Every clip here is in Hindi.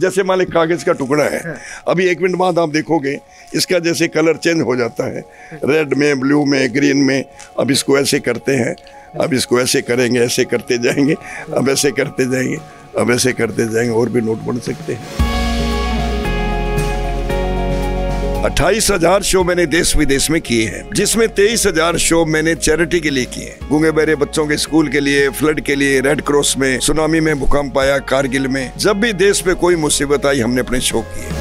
जैसे मान लीजिए कागज़ का टुकड़ा है हाँ। अभी एक मिनट बाद आप देखोगे इसका जैसे कलर चेंज हो जाता है रेड में ब्लू में ग्रीन में अब इसको ऐसे करते हैं अब इसको ऐसे करेंगे ऐसे करते जाएंगे अब ऐसे करते जाएंगे अब ऐसे करते जाएंगे और भी नोट बन सकते हैं अट्ठाईस हजार शो मैंने देश विदेश में किए हैं जिसमें तेईस हजार शो मैंने चैरिटी के लिए किए हैं गुंगे बहरे बच्चों के स्कूल के लिए फ्लड के लिए रेड क्रॉस में सुनामी में भूकंप आया कारगिल में जब भी देश में कोई मुसीबत आई हमने अपने शो किए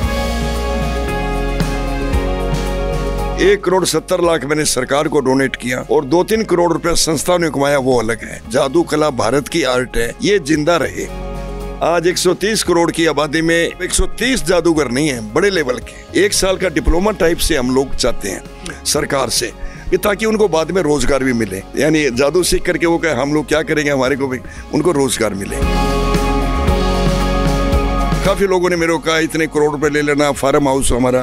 एक करोड़ सत्तर लाख मैंने सरकार को डोनेट किया और दो तीन करोड़ रुपया संस्था ने कमाया वो अलग है जादू कला भारत की आर्ट है ये जिंदा रहे आज 130 करोड़ की आबादी में 130 जादूगर नहीं है बड़े लेवल के एक साल का डिप्लोमा टाइप से हम लोग चाहते हैं सरकार से कि ताकि उनको बाद में रोजगार भी मिले यानी जादू सीख करके वो कहे हम लोग क्या करेंगे हमारे को भी उनको रोजगार मिले काफ़ी लोगों ने मेरे को कहा इतने करोड़ रुपए ले लेना फार्म हाउस हमारा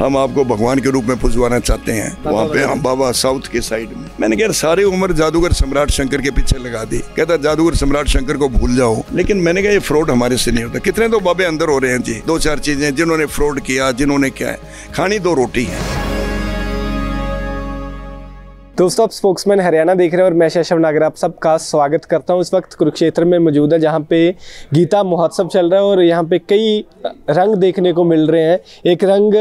हम आपको भगवान के रूप में पुजवाना चाहते हैं वहाँ पे हम बाबा साउथ के साइड में मैंने कहा सारी उम्र जादूगर सम्राट शंकर के पीछे लगा दी कहता जादूगर सम्राट शंकर को भूल जाओ लेकिन मैंने कहा ये फ्रॉड हमारे से नहीं होता कितने तो बाबे अंदर हो रहे हैं जी दो चार चीजें जिन्होंने फ्रॉड किया जिन्होंने क्या है खानी दो रोटी है दोस्तों आप स्पोक्समैन हरियाणा देख रहे हैं और मैं शैशव नागर आप सबका स्वागत करता हूं इस वक्त कुरुक्षेत्र में मौजूद है जहां पे गीता महोत्सव चल रहा है और यहां पे कई रंग देखने को मिल रहे हैं एक रंग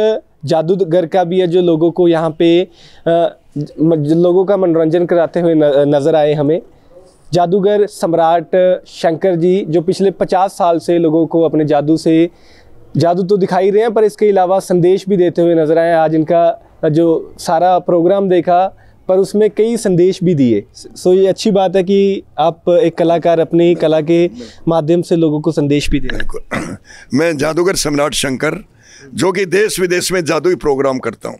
जादूगर का भी है जो लोगों को यहां पे लोगों का मनोरंजन कराते हुए नज़र आए हमें जादूगर सम्राट शंकर जी जो पिछले 50 साल से लोगों को अपने जादू से जादू तो दिखाई रहे हैं पर इसके अलावा संदेश भी देते हुए नज़र आए आज इनका जो सारा प्रोग्राम देखा पर उसमें कई संदेश भी दिए सो ये अच्छी बात है कि आप एक कलाकार अपनी कला के माध्यम से लोगों को संदेश भी दे मैं जादूगर सम्राट शंकर जो कि देश विदेश में जादुई प्रोग्राम करता हूँ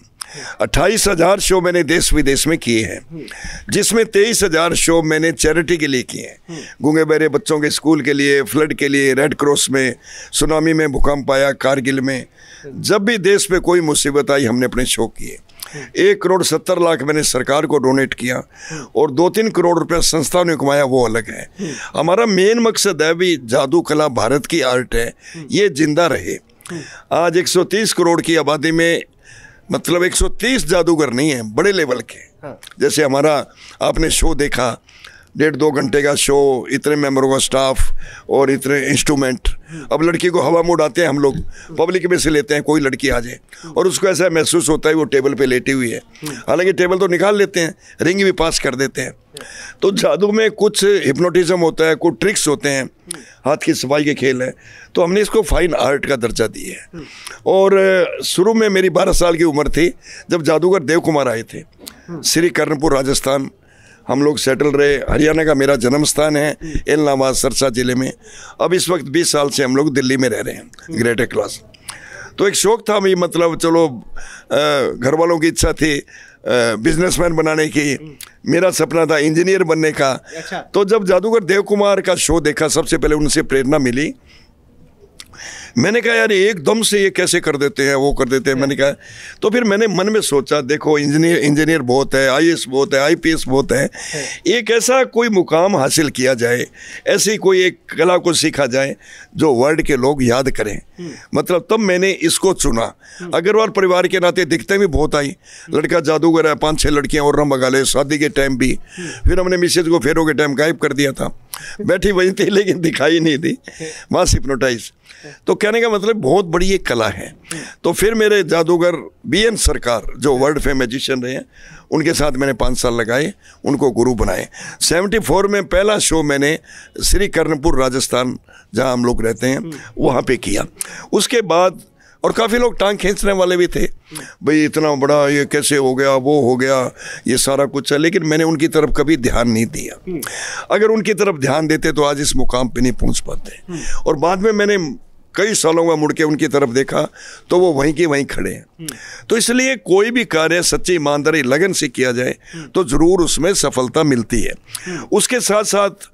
अट्ठाईस हजार शो मैंने देश विदेश में किए हैं जिसमें तेईस हजार शो मैंने चैरिटी के लिए किए हैं गूंगे बहरे बच्चों के स्कूल के लिए फ्लड के लिए रेड क्रॉस में सुनामी में भूकंप आया कारगिल में जब भी देश में कोई मुसीबत आई हमने अपने शो किए एक करोड़ सत्तर लाख मैंने सरकार को डोनेट किया और दो तीन करोड़ रुपया संस्था ने कमाया वो अलग है हमारा मेन मकसद है भी जादू कला भारत की आर्ट है ये जिंदा रहे आज 130 करोड़ की आबादी में मतलब 130 जादूगर नहीं है बड़े लेवल के हाँ। जैसे हमारा आपने शो देखा डेढ़ दो घंटे का शो इतने मेम्बरों का स्टाफ और इतने इंस्ट्रूमेंट अब लड़की को हवा में उड़ाते हैं हम लोग पब्लिक में से लेते हैं कोई लड़की आ जाए और उसको ऐसा महसूस होता है वो टेबल पे लेटी हुई है हालांकि टेबल तो निकाल लेते हैं रिंग भी पास कर देते हैं तो जादू में कुछ हिप्नोटिज्म होता है कुछ ट्रिक्स होते हैं हाथ की सफाई के खेल हैं तो हमने इसको फाइन आर्ट का दर्जा दिया है और शुरू में मेरी बारह साल की उम्र थी जब जादूगर देव कुमार आए थे श्री कर्णपुर राजस्थान हम लोग सेटल रहे हरियाणा का मेरा जन्म स्थान है इलाहाबाद सरसा ज़िले में अब इस वक्त 20 साल से हम लोग दिल्ली में रह रहे हैं ग्रेटर क्लास तो एक शौक था मैं मतलब चलो घर वालों की इच्छा थी बिजनेसमैन बनाने की मेरा सपना था इंजीनियर बनने का अच्छा। तो जब जादूगर देव कुमार का शो देखा सबसे पहले उनसे प्रेरणा मिली मैंने कहा यार एकदम से ये कैसे कर देते हैं वो कर देते हैं मैंने कहा तो फिर मैंने मन में सोचा देखो इंजीनियर इंजीनियर बहुत है आई बहुत है आई बहुत है हाँ। एक ऐसा कोई मुकाम हासिल किया जाए ऐसी कोई एक कला को सीखा जाए जो वर्ल्ड के लोग याद करें हम्म। मतलब तब मैंने इसको चुना हम्म। अग्रवाल परिवार के नाते दिखते भी बहुत आई हम्म। लड़का जादूगर है पाँच छः लड़कियाँ और हम मंगा ले शादी के टाइम भी फिर हमने मिसेज को फेरों के टाइम गायब कर दिया था बैठी वहीं थी लेकिन दिखाई नहीं थी वहाँ सिपनोटाइज तो कहने का मतलब बहुत बड़ी एक कला है तो फिर मेरे जादूगर बी एन सरकार जो वर्ल्ड फेम मैजिशियन रहे हैं उनके साथ मैंने पाँच साल लगाए उनको गुरु बनाए 74 में पहला शो मैंने श्री कर्णपुर राजस्थान जहाँ हम लोग रहते हैं वहाँ पे किया उसके बाद और काफ़ी लोग टांग खींचने वाले भी थे भाई इतना बड़ा ये कैसे हो गया वो हो गया ये सारा कुछ है लेकिन मैंने उनकी तरफ कभी ध्यान नहीं दिया हम्म। अगर उनकी तरफ ध्यान देते तो आज इस मुकाम पे नहीं पहुंच पाते हम्म। और बाद में मैंने कई सालों का मुड़ के उनकी तरफ देखा तो वो वहीं के वहीं खड़े हैं हम्म। तो इसलिए कोई भी कार्य सच्ची ईमानदारी लगन से किया जाए हम्म। तो ज़रूर उसमें सफलता मिलती है हम्म। उसके साथ साथ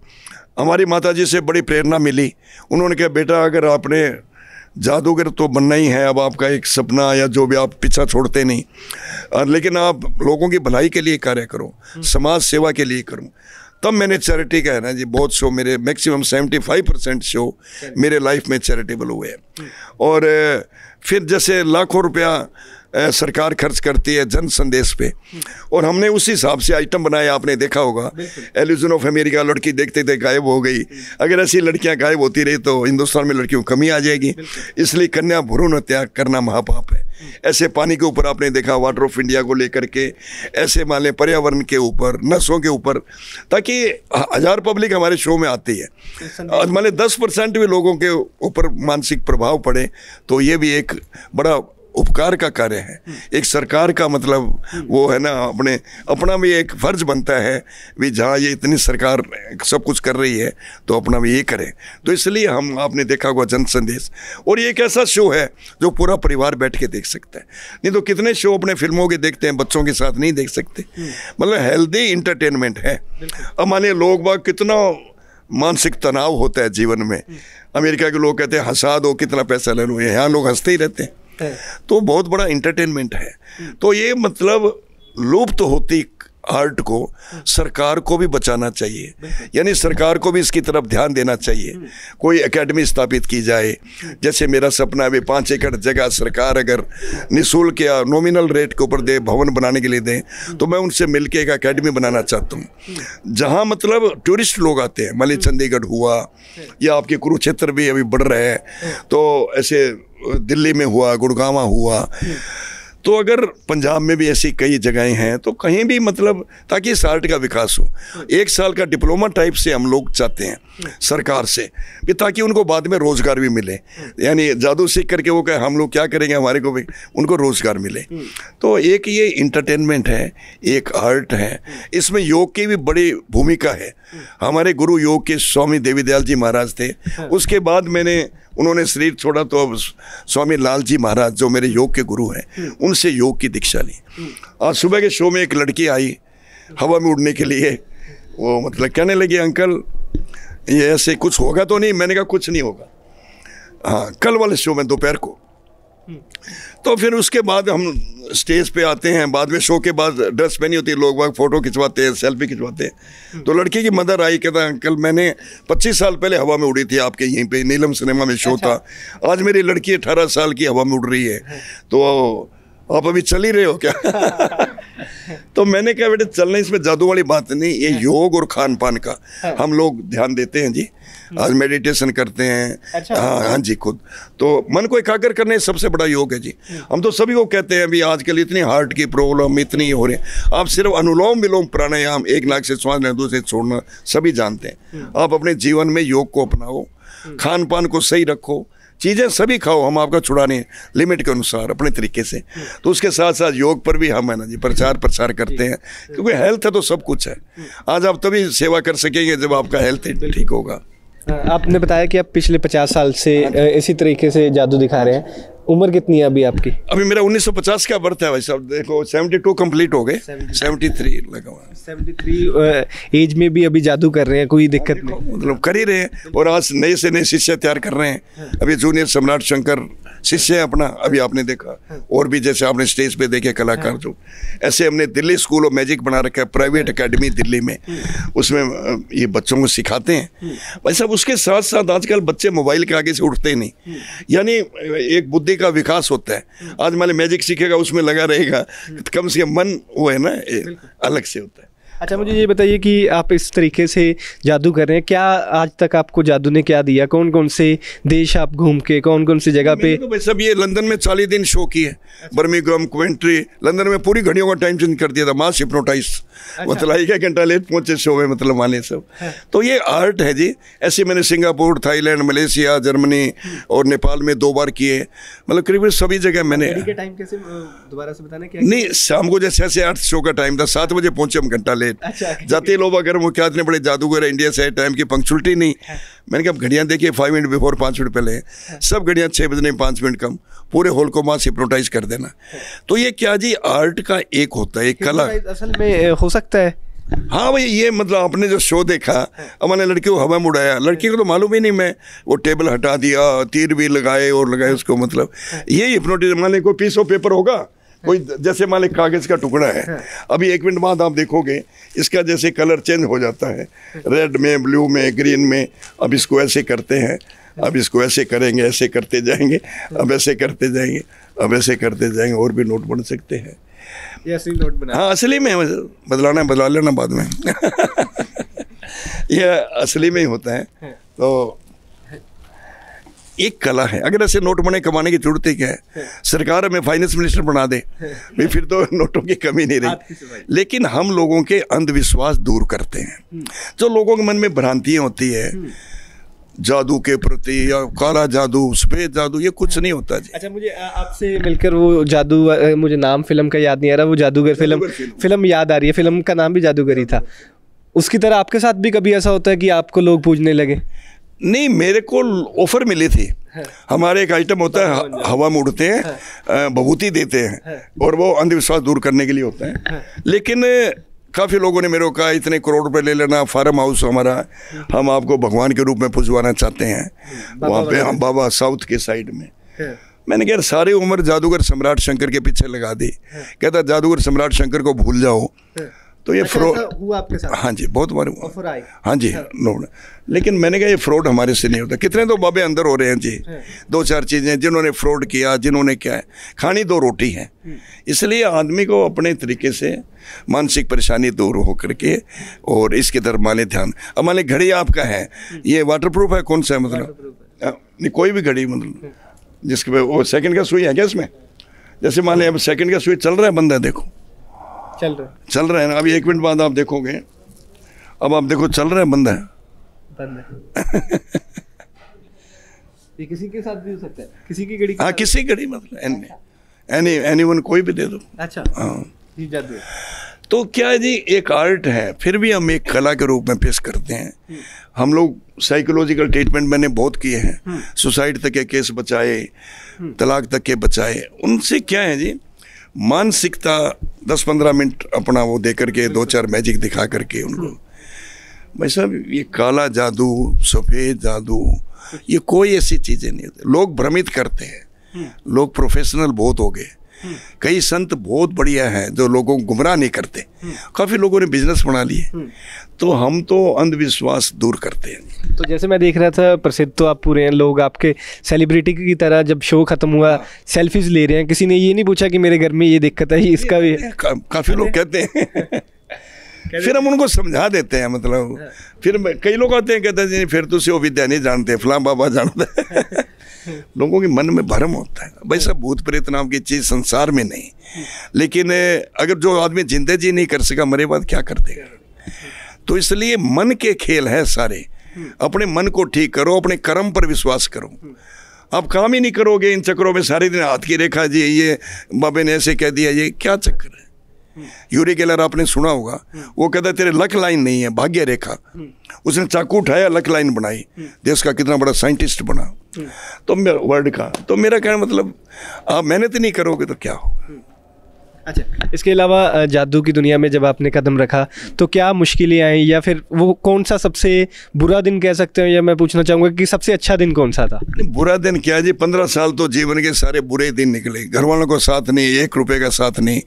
हमारी माता जी से बड़ी प्रेरणा मिली उन्होंने कहा बेटा अगर आपने जादूगर तो बनना ही है अब आपका एक सपना या जो भी आप पीछा छोड़ते नहीं लेकिन आप लोगों की भलाई के लिए कार्य करो समाज सेवा के लिए करो तब मैंने चैरिटी का है ना जी बहुत शो मेरे maximum seventy five percent show मेरे लाइफ में चैरिटेबल हुए हैं और फिर जैसे लाखों रुपया सरकार खर्च करती है जन संदेश पे और हमने उसी हिसाब से आइटम बनाया आपने देखा होगा एल्यूजन ऑफ अमेरिका लड़की देखते थे गायब हो गई अगर ऐसी लड़कियां गायब होती रही तो हिंदुस्तान में लड़कियों कमी आ जाएगी इसलिए कन्या भ्रूण हत्या करना महापाप है ऐसे पानी के ऊपर आपने देखा वाटर ऑफ इंडिया को लेकर के ऐसे मान लें पर्यावरण के ऊपर नसों के ऊपर ताकि हज़ार पब्लिक हमारे शो में आती है मान लें दस परसेंट भी लोगों के ऊपर मानसिक प्रभाव पड़े तो ये भी एक बड़ा उपकार का कार्य है एक सरकार का मतलब वो है ना अपने अपना भी एक फर्ज बनता है भी जहाँ ये इतनी सरकार सब कुछ कर रही है तो अपना भी ये करें तो इसलिए हम आपने देखा हुआ जन संदेश और ये एक ऐसा शो है जो पूरा परिवार बैठ के देख सकता है नहीं तो कितने शो अपने फिल्मों के देखते हैं बच्चों के साथ नहीं देख सकते मतलब हेल्दी इंटरटेनमेंट है अब मानिए लोग बाग कितना मानसिक तनाव होता है जीवन में अमेरिका के लोग कहते हैं हंसा दो कितना पैसा ले लो यहाँ लोग हंसते ही रहते हैं तो बहुत बड़ा इंटरटेनमेंट है तो ये मतलब लुप्त तो होती आर्ट को सरकार को भी बचाना चाहिए यानी सरकार को भी इसकी तरफ ध्यान देना चाहिए हम्म। कोई एकेडमी स्थापित की जाए जैसे मेरा सपना है पाँच एकड़ जगह सरकार अगर निःशुल्क या नॉमिनल रेट के ऊपर दे भवन बनाने के लिए दें तो मैं उनसे मिलके एक एकेडमी बनाना चाहता हूँ हम्म। जहाँ मतलब टूरिस्ट लोग आते हैं मलिक हम्म। चंडीगढ़ हुआ या आपके कुरुक्षेत्र भी अभी बढ़ रहे हैं तो ऐसे दिल्ली में हुआ गुड़गावा हुआ हम्म। तो अगर पंजाब में भी ऐसी कई जगहें हैं तो कहीं भी मतलब ताकि इस आर्ट का विकास हो हम्म। एक साल का डिप्लोमा टाइप से हम लोग चाहते हैं हम्म। सरकार से भी ताकि उनको बाद में रोज़गार भी मिले यानी जादू सीख करके वो कहे हम लोग क्या करेंगे हमारे को भी उनको रोज़गार मिले तो एक ये इंटरटेनमेंट है एक आर्ट है इसमें योग की भी बड़ी भूमिका है हमारे गुरु योग के स्वामी देवी दयाल जी महाराज थे हाँ। उसके बाद मैंने उन्होंने शरीर छोड़ा तो अब स्वामी लाल जी महाराज जो मेरे योग के गुरु हैं हम्म। उनसे योग की दीक्षा ली हम्म। आज सुबह के शो में एक लड़की आई हवा में उड़ने के लिए वो मतलब कहने लगी अंकल ये ऐसे कुछ होगा तो नहीं मैंने कहा कुछ नहीं होगा हाँ कल वाले शो में दोपहर को तो फिर उसके बाद हम स्टेज पे आते हैं बाद में शो के बाद ड्रेस पहनी होती है लोग बाग फोटो खिंचवाते हैं सेल्फी खिंचवाते हैं तो लड़की की मदर आई कहता अंकल मैंने 25 साल पहले हवा में उड़ी थी आपके यहीं पे नीलम सिनेमा में शो अच्छा। था आज मेरी लड़की 18 साल की हवा में उड़ रही है तो आप अभी चल ही रहे हो क्या तो मैंने कहा बेटे चलने इसमें जादू वाली बात नहीं ये हाँ। योग और खान पान का हाँ। हम लोग ध्यान देते हैं जी हम्म। आज मेडिटेशन करते हैं अच्छा, हाँ हाँ जी खुद तो मन को एकाग्र करने सबसे बड़ा योग है जी हम्म। हम तो सभी को कहते हैं अभी आजकल इतनी हार्ट की प्रॉब्लम इतनी हो रही है आप सिर्फ अनुलोम विलोम प्राणायाम एक नाक से श्वास दो दूसरे छोड़ना सभी जानते हैं हम्म। आप अपने जीवन में योग को अपनाओ खान पान को सही रखो चीज़ें सभी खाओ हम आपका छुड़ाने लिमिट के अनुसार अपने तरीके से तो उसके साथ साथ योग पर भी हम है ना जी प्रचार प्रसार करते हैं क्योंकि हेल्थ है तो सब कुछ है आज आप तभी सेवा कर सकेंगे जब आपका हेल्थ ठीक होगा आपने बताया कि आप पिछले पचास साल से इसी तरीके से जादू दिखा रहे हैं उम्र कितनी है अभी आपकी अभी मेरा 1950 का बर्थ है भाई साहब देखो 72 कंप्लीट हो गए 73 लगा हुआ 73 एज में भी अभी जादू कर रहे हैं कोई दिक्कत नहीं मतलब कर ही रहे हैं और आज नए से नए शिष्य तैयार कर रहे हैं हाँ। अभी जूनियर सम्राट शंकर शिष्य है अपना अभी आपने देखा और भी जैसे आपने स्टेज पे देखे कलाकार जो ऐसे हमने दिल्ली स्कूल ऑफ मैजिक बना रखा है प्राइवेट अकेडमी दिल्ली में उसमें ये बच्चों को सिखाते हैं भाई साहब उसके साथ साथ आजकल बच्चे मोबाइल के आगे से उठते नहीं यानी एक बुद्धि का विकास होता है आज मान मैजिक सीखेगा उसमें लगा रहेगा कम से कम मन वो है ना अलग से होता है अच्छा मुझे ये बताइए कि आप इस तरीके से जादू कर रहे हैं क्या आज तक आपको जादू ने क्या दिया कौन कौन से देश आप घूम के कौन कौन सी जगह पे तो सब ये लंदन में चालीस दिन शो किए बर्मी अच्छा। बर्मिंगम लंदन में पूरी घड़ियों का टाइम चेंज कर दिया था मास अच्छा। हिप्नोटाइज मतलब एक घंटा लेट पहुंचे शो में मतलब माने सब हाँ। तो ये आर्ट है जी ऐसे मैंने सिंगापुर थाईलैंड मलेशिया जर्मनी और नेपाल में दो बार किए मतलब करीब सभी जगह मैंने टाइम कैसे दोबारा से बताने नहीं शाम को जैसे ऐसे आठ शो का टाइम था सात बजे पहुंचे हम घंटा लेट शायद अच्छा, जाते लोग अगर वो क्या इतने बड़े जादूगर है इंडिया से टाइम की पंक्चुअलिटी नहीं हाँ। मैंने कहा घड़ियाँ देखिए फाइव मिनट बिफोर पाँच मिनट पहले हाँ। सब घड़ियाँ छः बजने पाँच मिनट कम पूरे होल को मास हिप्नोटाइज कर देना हाँ। तो ये क्या जी आर्ट का एक होता है एक कला असल में हो सकता है हाँ भाई ये मतलब आपने जो शो देखा हमारे लड़के को हवा में उड़ाया लड़की को तो मालूम ही नहीं मैं वो टेबल हटा दिया तीर भी लगाए और लगाए उसको मतलब ये हिप्नोटिज माने कोई पीस ऑफ पेपर होगा कोई जैसे मान लें कागज़ का टुकड़ा है हाँ। अभी एक मिनट बाद आप देखोगे इसका जैसे कलर चेंज हो जाता है रेड में ब्लू में ग्रीन में अब इसको ऐसे करते हैं अब इसको ऐसे करेंगे ऐसे करते जाएंगे अब ऐसे करते जाएंगे अब ऐसे करते जाएंगे और भी नोट बन सकते हैं असली नोट बना हाँ असली में बदलाना है बदला लेना बाद में यह असली में ही होता है हाँ। तो एक कला है अगर ऐसे नोट बने कमाने की जरूरत ही क्या है, हाँ। सरकार हमें फाइनेंस मिनिस्टर बना दे हाँ। भाई फिर तो नोटों की कमी नहीं रही लेकिन हम लोगों के अंधविश्वास दूर करते हैं हम्म। जो लोगों के मन में भ्रांतियाँ होती है हम्म। जादू के प्रति या काला जादू सफेद जादू ये कुछ हाँ। नहीं होता जी अच्छा मुझे आपसे मिलकर वो जादू मुझे नाम फिल्म का याद नहीं आ रहा वो जादूगर फिल्म फिल्म याद आ रही है फिल्म का नाम भी जादूगर ही था उसकी तरह आपके साथ भी कभी ऐसा होता है कि आपको लोग पूजने लगे नहीं मेरे को ऑफर मिली थी हाँ। हमारे एक आइटम होता है हवा में उड़ते हैं भभूति हाँ। देते हैं हाँ। और वो अंधविश्वास दूर करने के लिए होते हैं लेकिन काफ़ी लोगों ने मेरे को कहा इतने करोड़ रुपए ले लेना फार्म हाउस हमारा हम आपको भगवान के रूप में पुजवाना चाहते हैं वहाँ पे हम बाबा साउथ के साइड में मैंने कहा सारी उम्र जादूगर सम्राट शंकर के पीछे लगा दी कहता जादूगर सम्राट शंकर को भूल जाओ तो ये अच्छा, फ्रॉड हुआ आपके साथ हाँ जी बहुत बार हुआ हाँ जी अच्छा। नो लेकिन मैंने कहा ये फ्रॉड हमारे से नहीं होता कितने तो बाबे अंदर हो रहे हैं जी है। हाँ। दो चार चीज़ें जिन्होंने फ्रॉड किया जिन्होंने क्या है खानी दो रोटी है हम्म। इसलिए आदमी को अपने तरीके से मानसिक परेशानी दूर हो करके और इसके तरफ माने ध्यान अब माने घड़ी आपका है हम्म। ये वाटर प्रूफ है कौन सा है मतलब नहीं कोई भी घड़ी मतलब हम्म। जिसके वो सेकंड का सुई है क्या इसमें जैसे मान अब सेकंड का सुई चल रहा है बंदा देखो चल रहे चल रहे हैं ना अभी एक मिनट बाद आप देखोगे अब आप देखो चल रहा है बंद है बंद है ये किसी के साथ भी हो सकता है किसी की गड़ी हाँ किसी गड़ी मतलब एनी एनी एनी कोई भी दे दो अच्छा हाँ तो क्या जी एक आर्ट है फिर भी हम एक कला के रूप में पेश करते हैं हम्म। हम लोग साइकोलॉजिकल ट्रीटमेंट मैंने बहुत किए हैं सुसाइड हम्म। तक के केस बचाए हम्म। तलाक तक के बचाए उनसे क्या है जी मानसिकता दस पंद्रह मिनट अपना वो दे करके दो चार मैजिक दिखा करके उनको भाई साहब ये काला जादू सफ़ेद जादू ये कोई ऐसी चीज़ें नहीं होती लोग भ्रमित करते हैं हम्म। लोग प्रोफेशनल बहुत हो गए कई संत बहुत बढ़िया हैं जो लोगों को गुमराह नहीं करते काफ़ी लोगों ने बिजनेस बना लिए तो हम तो अंधविश्वास दूर करते हैं तो जैसे मैं देख रहा था प्रसिद्ध तो आप पूरे हैं लोग आपके सेलिब्रिटी की तरह जब शो खत्म हुआ सेल्फीज हाँ। ले रहे हैं किसी ने ये नहीं पूछा कि मेरे घर में ये दिक्कत है इसका भी काफ़ी लोग कहते हैं फिर हम उनको समझा देते हैं मतलब हाँ। फिर कई लोग आते हैं कहते हैं जी फिर तुझे वो विद्या नहीं जानते फलां बाबा जानते लोगों के मन में भ्रम होता है भाई सब भूत प्रेत नाम की चीज़ संसार में नहीं लेकिन अगर जो आदमी जिंदे जी नहीं कर सका मरे बाद क्या कर देगा तो इसलिए मन के खेल हैं सारे अपने मन को ठीक करो अपने कर्म पर विश्वास करो आप काम ही नहीं करोगे इन चक्करों में सारे दिन हाथ की रेखा जी ये बाबे ने ऐसे कह दिया ये क्या चक्कर है यूरी गेलर आपने सुना होगा वो कहता तेरे लक लाइन नहीं है भाग्य रेखा उसने चाकू उठाया लक लाइन बनाई देश का कितना बड़ा साइंटिस्ट बना तो मेरा वर्ल्ड का तो मेरा कहना मतलब आप मेहनत नहीं करोगे तो क्या होगा अच्छा इसके अलावा जादू की दुनिया में जब आपने कदम रखा तो क्या मुश्किलें आई या फिर वो कौन सा सबसे बुरा दिन कह सकते हैं या मैं पूछना चाहूँगा कि सबसे अच्छा दिन कौन सा था बुरा दिन क्या जी पंद्रह साल तो जीवन के सारे बुरे दिन निकले घर वालों को साथ नहीं एक रुपये का साथ नहीं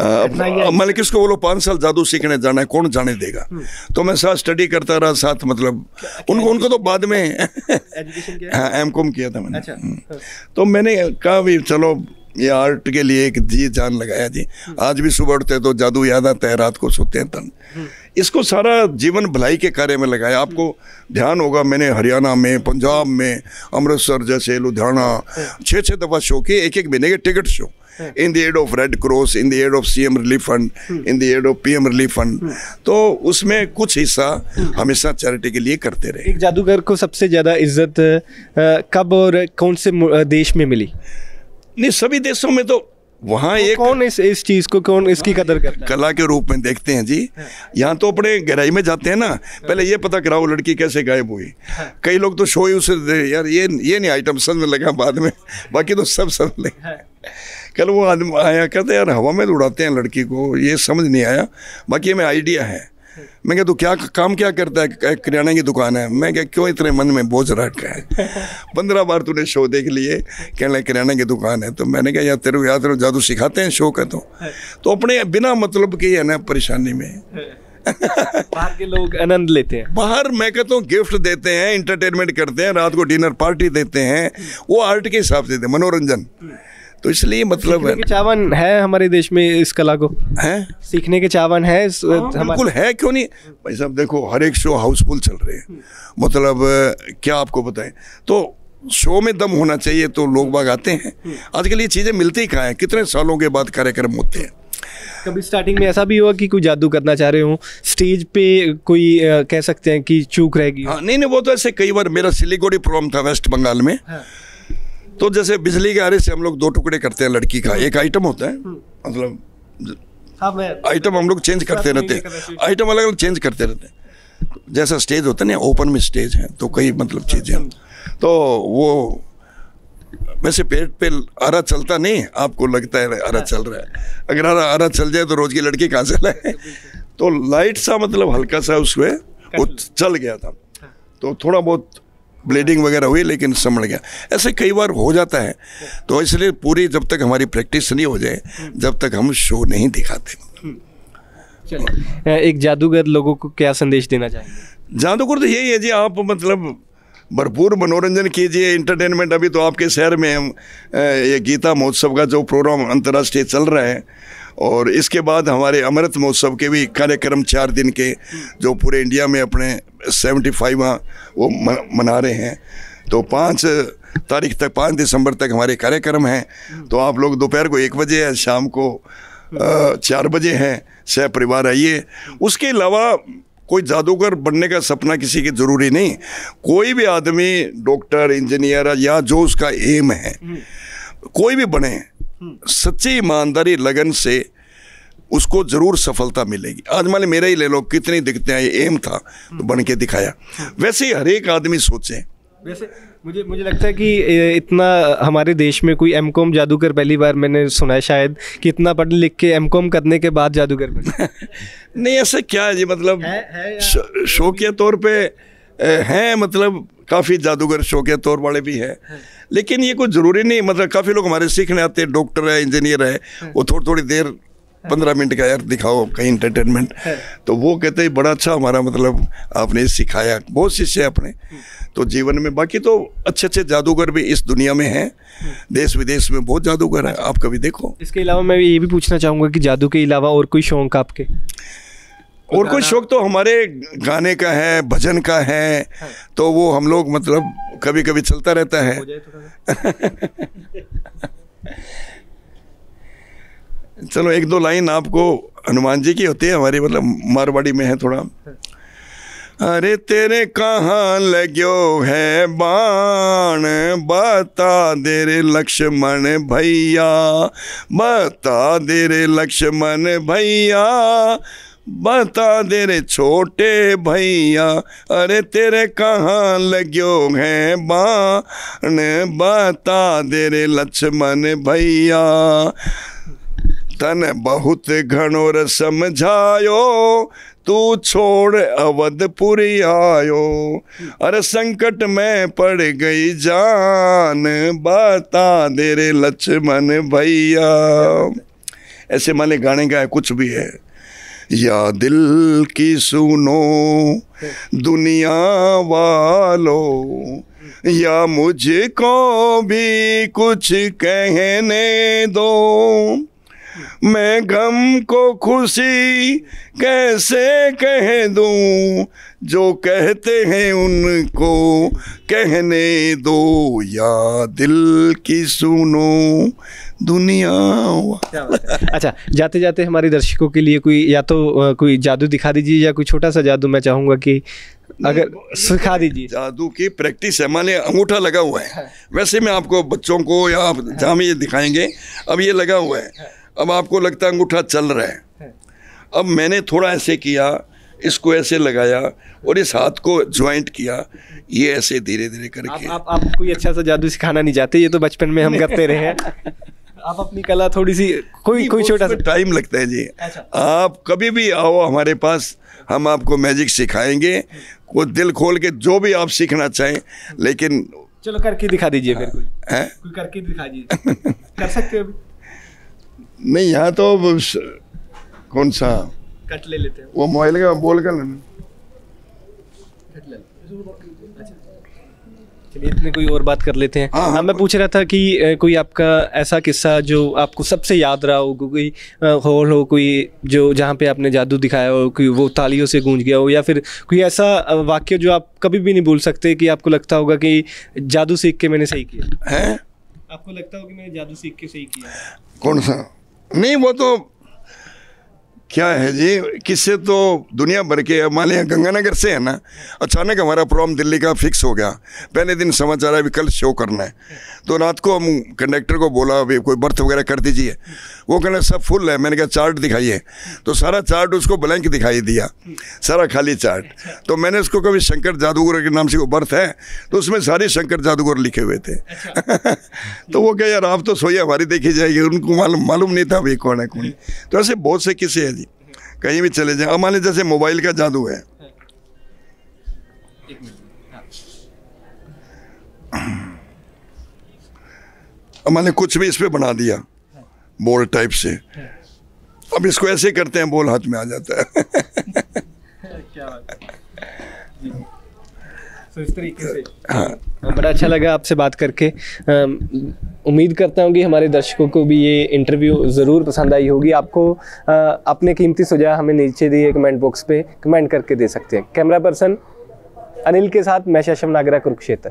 मतलब किसको बोलो पाँच साल जादू सीखने जाना है कौन जाने देगा हम्म। तो मैं साथ स्टडी करता रहा साथ मतलब उनको उनको तो बाद में एम कॉम हाँ, किया था मैंने अच्छा, हम्म। हाँ। तो मैंने कहा भी चलो ये आर्ट के लिए एक जी जान लगाया जी हम्म। आज भी सुबह उठते तो जादू याद आता है रात को सोते हैं तन इसको सारा जीवन भलाई के कार्य में लगाया आपको ध्यान होगा मैंने हरियाणा में पंजाब में अमृतसर जैसे लुधियाना छः छः दफ़ा शो किए एक एक महीने के ticket show in the aid of Red Cross in the aid of CM relief fund in the aid of PM relief fund तो उसमें कुछ हिस्सा hmm. हमेशा चैरिटी के लिए करते रहे एक जादूगर को सबसे ज़्यादा इज्जत कब और कौन से देश में मिली नहीं सभी देशों में तो वहाँ तो एक कौन इस इस चीज़ को कौन इसकी हाँ, कदर करता कला के रूप में देखते हैं जी है। हाँ। यहाँ तो अपने गहराई में जाते हैं ना पहले ये पता कराओ लड़की कैसे गायब हुई हाँ। कई लोग तो शो ही उसे यार ये ये नहीं आइटम समझ में लगा बाद में बाकी तो सब समझ लगे कल वो आदमी आया कहते यार हवा में उड़ाते हैं लड़की को ये समझ नहीं आया बाकी हमें आइडिया है मैं क्या तो क्या काम क्या करता है किराना की दुकान है मैं क्या क्यों इतने मन में बोझ रखा है पंद्रह बार तूने शो देख लिए कहना किराना की दुकान है तो मैंने कहा यार तेरे याद तेरे जादू सिखाते हैं शो का तो हाँ। तो अपने बिना मतलब के है ना परेशानी में हाँ। बाहर के लोग आनंद लेते हैं बाहर मैं कहता हूँ गिफ्ट देते हैं इंटरटेनमेंट करते हैं रात को डिनर पार्टी देते हैं वो आर्ट के हिसाब से देते मनोरंजन हाँ। तो इसलिए मतलब है चावन है हमारे देश में इस कला को है सीखने के चावन है हाँ, बिल्कुल है क्यों नहीं भाई साहब देखो हर एक शो हाउसफुल चल रहे हैं मतलब क्या आपको बताएं तो शो में दम होना चाहिए तो लोग बाग आते हैं आजकल ये चीज़ें मिलती कहाँ हैं कितने सालों के बाद कार्यक्रम होते हैं कभी स्टार्टिंग में ऐसा भी हुआ कि कोई जादू करना चाह रहे हो स्टेज पे कोई कह सकते हैं कि चूक रहेगी हाँ, नहीं नहीं वो तो ऐसे कई बार मेरा सिलीगुड़ी प्रोग्राम था वेस्ट बंगाल में हाँ। तो जैसे बिजली के आरे से हम लोग दो टुकड़े करते हैं लड़की का एक आइटम होता है हम्म। मतलब आइटम हाँ, हम लोग चेंज करते रहते हैं आइटम अलग अलग चेंज करते रहते हैं जैसा स्टेज होता है ना ओपन में स्टेज है तो कई मतलब चीज़ें तो वो वैसे पेट पे आरा चलता नहीं आपको लगता है आरा हाँ। चल रहा है अगर आरा आरा चल जाए तो रोज की लड़की कहाँ से लाए तो लाइट सा मतलब हल्का सा उसमें वो चल गया था हाँ। तो थोड़ा बहुत ब्लीडिंग वगैरह हुई लेकिन संभल गया ऐसे कई बार हो जाता है तो इसलिए पूरी जब तक हमारी प्रैक्टिस नहीं हो जाए जब तक हम शो नहीं दिखाते एक जादूगर लोगों को क्या संदेश देना चाहिए जादूगर तो यही है जी आप मतलब भरपूर मनोरंजन कीजिए इंटरटेनमेंट अभी तो आपके शहर में ये गीता महोत्सव का जो प्रोग्राम अंतर्राष्ट्रीय चल रहा है और इसके बाद हमारे अमृत महोत्सव के भी कार्यक्रम चार दिन के जो पूरे इंडिया में अपने सेवेंटी फाइव वो मना रहे हैं तो पाँच तारीख तक पाँच दिसंबर तक हमारे कार्यक्रम हैं तो आप लोग दोपहर को एक बजे या शाम को चार बजे हैं सह परिवार आइए उसके अलावा कोई जादूगर बनने का सपना किसी के ज़रूरी नहीं कोई भी आदमी डॉक्टर इंजीनियर या जो उसका एम है कोई भी बने सच्ची ईमानदारी लगन से उसको जरूर सफलता मिलेगी आज मान मेरा ही ले लो कितनी दिखते हैं ये एम था तो बन के दिखाया वैसे ही हर एक आदमी सोचे वैसे मुझे मुझे लगता है कि इतना हमारे देश में कोई एम कॉम जादूगर पहली बार मैंने सुना है शायद कि इतना पढ़ लिख के एम कॉम करने के बाद जादूगर नहीं ऐसा क्या है जी मतलब है, है तौर पर हैं मतलब काफ़ी जादूगर शौकिया तौर वाले भी हैं हाँ। लेकिन ये कुछ ज़रूरी नहीं मतलब काफ़ी लोग हमारे सीखने आते हैं डॉक्टर है इंजीनियर है हाँ। वो थोड़ी थोड़ी देर हाँ। पंद्रह मिनट का यार दिखाओ कहीं इंटरटेनमेंट तो वो कहते हैं बड़ा अच्छा हमारा मतलब आपने सिखाया बहुत शिष्य है अपने तो जीवन में बाकी तो अच्छे अच्छे जादूगर भी इस दुनिया में हैं देश विदेश में बहुत जादूगर है आप कभी देखो इसके अलावा मैं ये भी पूछना चाहूँगा कि जादू के अलावा और कोई शौक आपके और कोई शौक तो हमारे गाने का है भजन का है हाँ। तो वो हम लोग मतलब कभी कभी चलता रहता है तो चलो एक दो लाइन आपको हनुमान जी की होती है हमारी मतलब मारवाड़ी में है थोड़ा अरे तेरे कहाँ लगो है बाण बता दे रे लक्ष्मण भैया बता दे रे लक्ष्मण भैया बता दे रे छोटे भैया अरे तेरे कहाँ लग्यो है बाण बता दे रे लक्ष्मण भैया तन बहुत घनोर समझायो तू छोड़ अवधपुरी आयो अरे संकट में पड़ गई जान बता दे रे लक्ष्मण भैया ऐसे माने गाने गाए कुछ भी है या दिल की सुनो दुनिया वालो या मुझको भी कुछ कहने दो मैं गम को खुशी कैसे कह दूं जो कहते हैं उनको कहने दो या दिल की सुनो दुनिया अच्छा जाते जाते हमारे दर्शकों के लिए कोई या तो कोई जादू दिखा दीजिए या कोई छोटा सा जादू मैं चाहूंगा कि अगर सिखा दीजिए जादू की प्रैक्टिस है माने अंगूठा लगा हुआ है हाँ। वैसे मैं आपको बच्चों को या आप हाँ। जहाँ ये दिखाएंगे अब ये लगा हुआ है हाँ। अब आपको लगता है अंगूठा चल रहा है अब मैंने थोड़ा ऐसे किया इसको ऐसे लगाया और इस हाथ को ज्वाइंट किया ये ऐसे धीरे धीरे करके आप, आप, आप कोई अच्छा सा जादू सिखाना नहीं चाहते ये तो बचपन में हम करते रहे हैं आप अपनी कला थोड़ी सी कोई कोई छोटा सा टाइम लगता है जी अच्छा। आप कभी भी आओ हमारे पास हम आपको मैजिक सिखाएंगे वो दिल खोल के जो भी आप सीखना चाहें लेकिन चलो करके दिखा दीजिए फिर कोई करके दिखा दीजिए कर सकते हो नहीं यहाँ तो कौन सा कट ले लेते हैं वो मोबाइल का बोल कर लेना कट ले चलिए इतने कोई और बात कर लेते हैं हाँ, हाँ, मैं पूछ रहा था कि कोई आपका ऐसा किस्सा जो आपको सबसे याद रहा हो कोई हॉल हो कोई जो जहाँ पे आपने जादू दिखाया हो कोई वो तालियों से गूंज गया हो या फिर कोई ऐसा वाक्य जो आप कभी भी नहीं भूल सकते कि आपको लगता होगा कि जादू सीख के मैंने सही किया है आपको लगता होगा कि मैंने जादू सीख के सही किया कौन सा नहीं वो तो क्या है जी किससे तो दुनिया भर के हमारे यहाँ गंगानगर से है ना अचानक हमारा प्रोग्राम दिल्ली का फिक्स हो गया पहले दिन समाचार है अभी कल शो करना है तो रात को हम कंडक्टर को बोला अभी कोई बर्थ वगैरह कर दीजिए वो कहना सब फुल है मैंने कहा चार्ट दिखाइए तो सारा चार्ट उसको ब्लैंक दिखाई दिया सारा खाली चार्ट अच्छा। तो मैंने उसको कभी शंकर जादूगर के नाम से वो बर्थ है तो उसमें सारे शंकर जादूगर लिखे हुए थे अच्छा। तो वो कह यार आप तो सोई हमारी देखी जाएगी उनको मालूम मालूम नहीं था भाई कौन है कौन तो ऐसे बहुत से किस्से हैं जी कहीं भी चले जाए हमारे जैसे मोबाइल का जादू है हाँ। मैंने कुछ भी इस पर बना दिया बोल टाइप से अब इसको ऐसे करते हैं बोल हाथ में आ जाता है क्या इस तरीके से हाँ।, हाँ बड़ा अच्छा लगा आपसे बात करके उम्मीद करता हूँ कि हमारे दर्शकों को भी ये इंटरव्यू ज़रूर पसंद आई होगी आपको आ, अपने कीमती सुझाव हमें नीचे दिए कमेंट बॉक्स पे कमेंट करके दे सकते हैं कैमरा पर्सन अनिल के साथ मैं शशम नागरा कुरुक्षेत्र